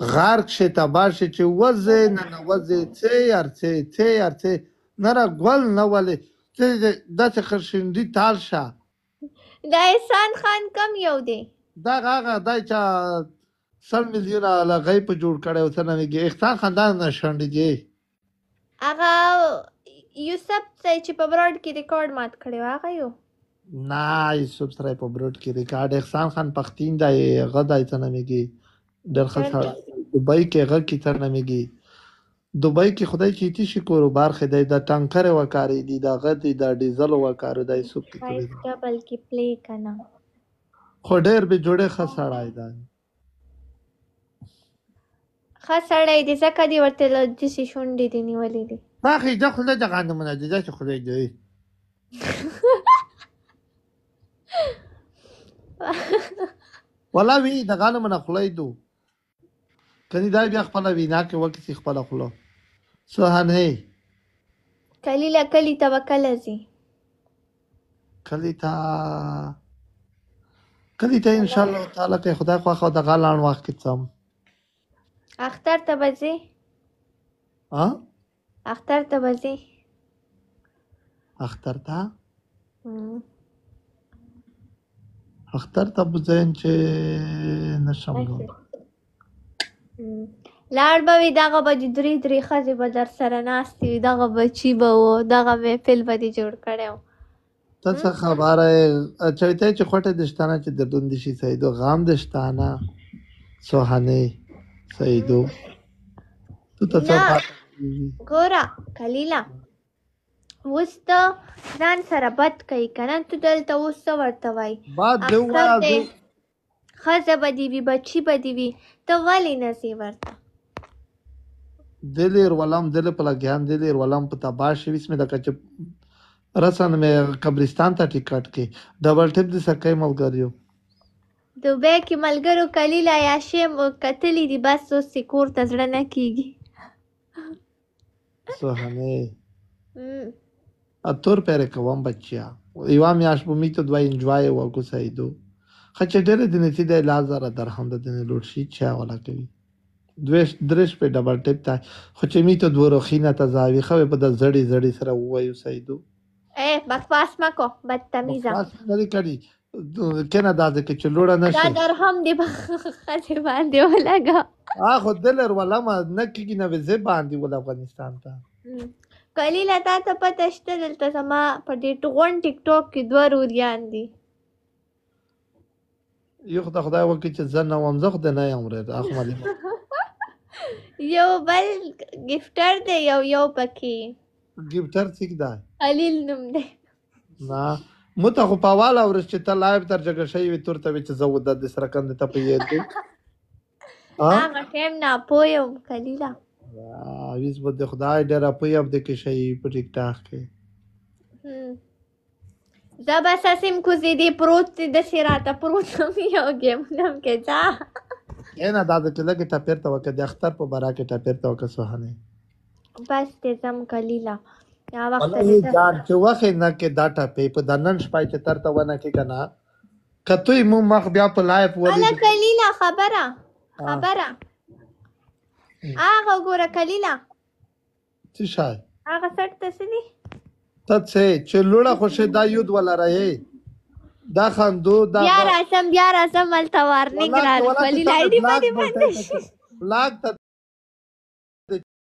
غرق شي تباه شي چې وځې نه نه وځې څه یار څه څه یار څه نه را ګل نه ولې ته داسې خرشندي تال شه دا احسان خان کم یو دی دا هغه دا چې سل میلیونه لغې په جوړ کړي او څنګه میږي احسان خان دا نه شندي دی هغه یوسف څه چې په براډ کې ریکارډ مات کړي هغه یو نه یوسف سره په براډ کې ریکارډ احسان خان پختین دی غدا یې څنګه میږي درخش دبی کې غږ کې تر نمیږي دبی کې خدای چې تیشي کورو بار خدای د ټانکر وکاري دی دا غدي د ډیزل وکارو دای سب کې کوي دا بلکې پلی کنا خو ډېر به جوړه خسړای دا خسړای دې ځکه دی ورته له دې شونډې دی نیولې دي ما خې ځخ له دغه منځ دې چې خدای دې ولا وی دغه منځ خلای دوه کني دا بیا خپل وینا کې وکړي خپل خپل سهان هي کلی لا کلی ته وکړه زی کلی ته کلی ته ان شاء الله تعالی که خدای خو خو د غلان وخت کې تم اختر ته بځي ها اختر ته بځي اختر ته اختر ته بځین چې نشم ګورم لاړ به وي دغه به دې درې درې ښځې به درسره ناستې وي دغه بچي به و دغه محفل به دې جوړ کړی و ته څه خبره یې چویته چې خوټه دشتانه چې دردون دشي سیدو غام دشتانه سوهانې سیدو تو ته څه ګوره کلیله اوس ته ځان سره بد کوي که نه ته دلته اوس څه ورته وایي بد دې ووایه ښځه به دې وي بچي به دې وي ته ولې نه ځې ورته դելերվալամ դելը պլագյան դելերվալամ պտաբաշ վիսմե դակաչը رسن مې قبرستان ته ټیکټ کې ډبل ټپ د سکه ملګریو دوبه کې ملګرو کلی لا یاشم کتلې دي بس اوس سکور ته زړه نه کیږي سوهنه اتور پر کوم بچیا یو میاش بومی ته دوه انجوای و کو سیدو خچ ډېر دنه چې د لازر درهم د دنه لوټ شي چا ولا کوي دویش درش په ډبل ټیپ ته خو چې می ته دوه روخینه ته زاوی خو په د زړی زړی سره وایو سیدو اے بکواس مکو بدتمیزه بکواس نه کړی کنه دا د کې چلوړه نشي دا درهم دی بخښه باندې ولاګا ا خو دلر ولا ما نه کیږي نه وځي باندې ول افغانستان ته کلی لتا ته پته شته دلته سما په دې ټغون ټیک ټاک کې دوه روریان دي یو خدای خدای وکړي چې زنه ومزخ د نه یم رد اخ مالي یو بل گیفټر دی یو یو پکې گیفټر څنګه دی علیل نوم دی نه مته خو په والا ورس چې ته لایو تر جګه شي وي ترته چې زو د د سره کند ته په یاد دی ها ما ټیم نه پویم کلیلا اویز به خدای ډېر پویم د کې شي په ټیک ټاک کې زه بس اسیم کوزی دی پروت دی د سیراته پروت هم یو گیم نم کې ځا کېنه دا د لږې ټپیر ته وکړه د اختر په باره کې ټپیر ته وکړه سوهانۍ بس دی ځم کلیله یا وخت جان چې وخت نه کې دا ټپې په د نن شپه چې ترته ونه کې کنه کته یې مو مخ بیا په لایف ولې انا کلیله خبره خبره هغه ګوره کلیله څه شای هغه سټ ته سدي ته څه چې لوړه خوشې دا یود ولا راهي دا خندو دا بیا راځم بیا راځم هلته ورنې ګرانه ولې لایدي باندې بندې شي لاک ته